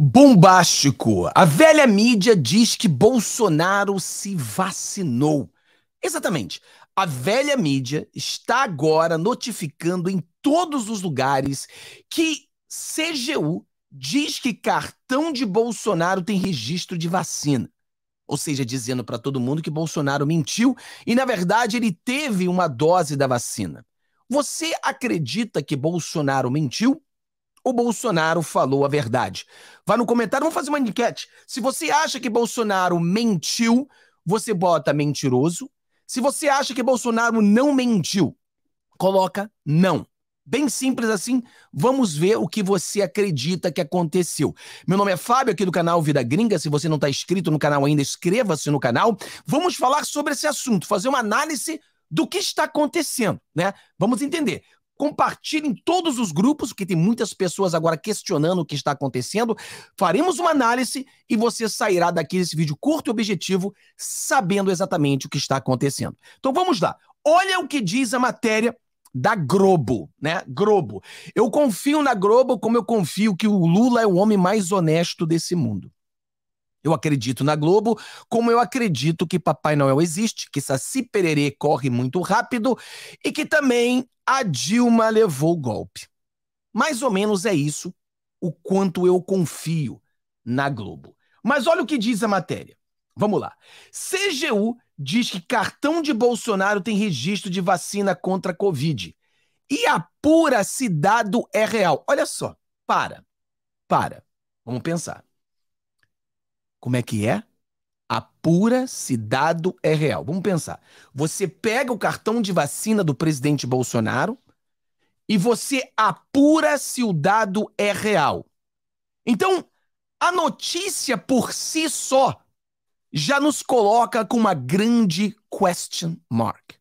Bombástico. A velha mídia diz que Bolsonaro se vacinou. Exatamente. A velha mídia está agora notificando em todos os lugares que CGU diz que cartão de Bolsonaro tem registro de vacina. Ou seja, dizendo para todo mundo que Bolsonaro mentiu e, na verdade, ele teve uma dose da vacina. Você acredita que Bolsonaro mentiu? o Bolsonaro falou a verdade. Vá no comentário, vamos fazer uma enquete. Se você acha que Bolsonaro mentiu, você bota mentiroso. Se você acha que Bolsonaro não mentiu, coloca não. Bem simples assim, vamos ver o que você acredita que aconteceu. Meu nome é Fábio, aqui do canal Vida Gringa. Se você não está inscrito no canal ainda, inscreva-se no canal. Vamos falar sobre esse assunto, fazer uma análise do que está acontecendo, né? Vamos entender compartilhe em todos os grupos, porque tem muitas pessoas agora questionando o que está acontecendo. Faremos uma análise e você sairá daqui desse vídeo curto e objetivo sabendo exatamente o que está acontecendo. Então vamos lá. Olha o que diz a matéria da Globo, né? Globo. Eu confio na Globo como eu confio que o Lula é o homem mais honesto desse mundo. Eu acredito na Globo, como eu acredito que Papai Noel existe, que Saci Pererê corre muito rápido e que também a Dilma levou o golpe. Mais ou menos é isso o quanto eu confio na Globo. Mas olha o que diz a matéria. Vamos lá. CGU diz que cartão de Bolsonaro tem registro de vacina contra a Covid. E apura se dado é real. Olha só, para, para. Vamos pensar. Como é que é? Apura se dado é real. Vamos pensar. Você pega o cartão de vacina do presidente Bolsonaro e você apura se o dado é real. Então, a notícia por si só já nos coloca com uma grande question mark.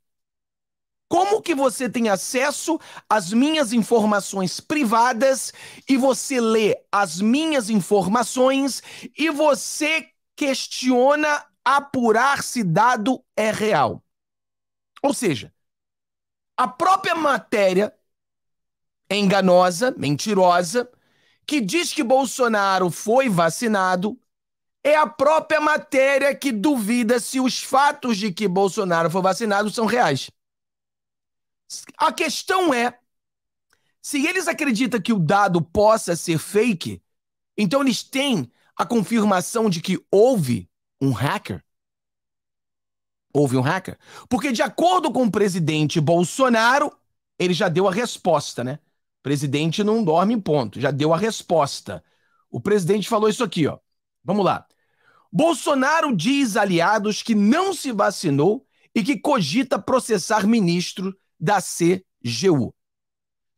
Como que você tem acesso às minhas informações privadas e você lê as minhas informações e você questiona apurar se dado é real? Ou seja, a própria matéria é enganosa, mentirosa, que diz que Bolsonaro foi vacinado, é a própria matéria que duvida se os fatos de que Bolsonaro foi vacinado são reais. A questão é: se eles acreditam que o dado possa ser fake, então eles têm a confirmação de que houve um hacker. Houve um hacker. Porque, de acordo com o presidente Bolsonaro, ele já deu a resposta, né? O presidente não dorme em ponto, já deu a resposta. O presidente falou isso aqui, ó. Vamos lá. Bolsonaro diz aliados que não se vacinou e que cogita processar ministro da CGU.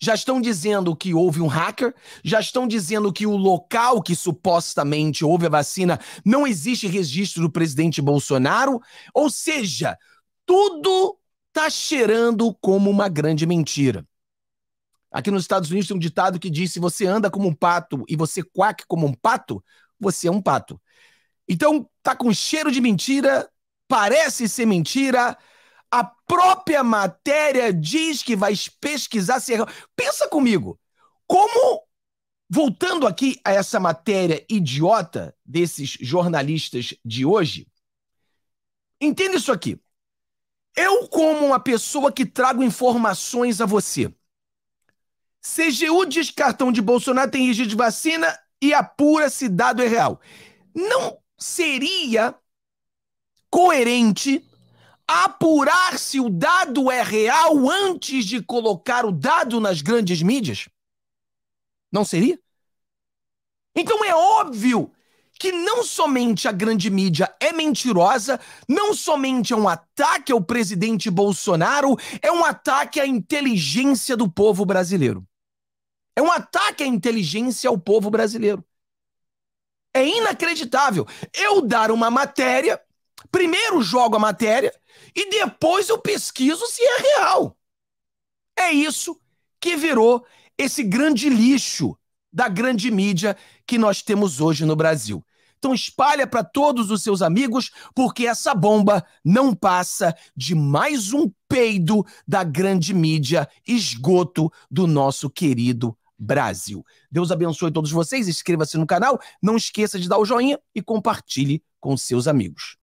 Já estão dizendo que houve um hacker, já estão dizendo que o local que supostamente houve a vacina não existe registro do presidente Bolsonaro. Ou seja, tudo está cheirando como uma grande mentira. Aqui nos Estados Unidos tem um ditado que diz: se você anda como um pato e você quack como um pato, você é um pato. Então, tá com cheiro de mentira, parece ser mentira, a própria matéria diz que vai pesquisar se é. Pensa comigo. Como Voltando aqui a essa matéria idiota desses jornalistas de hoje, entenda isso aqui. Eu, como uma pessoa que trago informações a você, CGU diz que cartão de Bolsonaro tem registro de vacina e apura se dado é real. Não seria coerente apurar se o dado é real antes de colocar o dado nas grandes mídias? Não seria? Então é óbvio que não somente a grande mídia é mentirosa, não somente é um ataque ao presidente Bolsonaro, é um ataque à inteligência do povo brasileiro. É um ataque à inteligência ao povo brasileiro. É inacreditável. Eu dar uma matéria, primeiro jogo a matéria, e depois eu pesquiso se é real. É isso que virou esse grande lixo da grande mídia que nós temos hoje no Brasil. Então espalha para todos os seus amigos, porque essa bomba não passa de mais um peido da grande mídia, esgoto do nosso querido Brasil. Deus abençoe todos vocês, inscreva-se no canal, não esqueça de dar o joinha e compartilhe com seus amigos.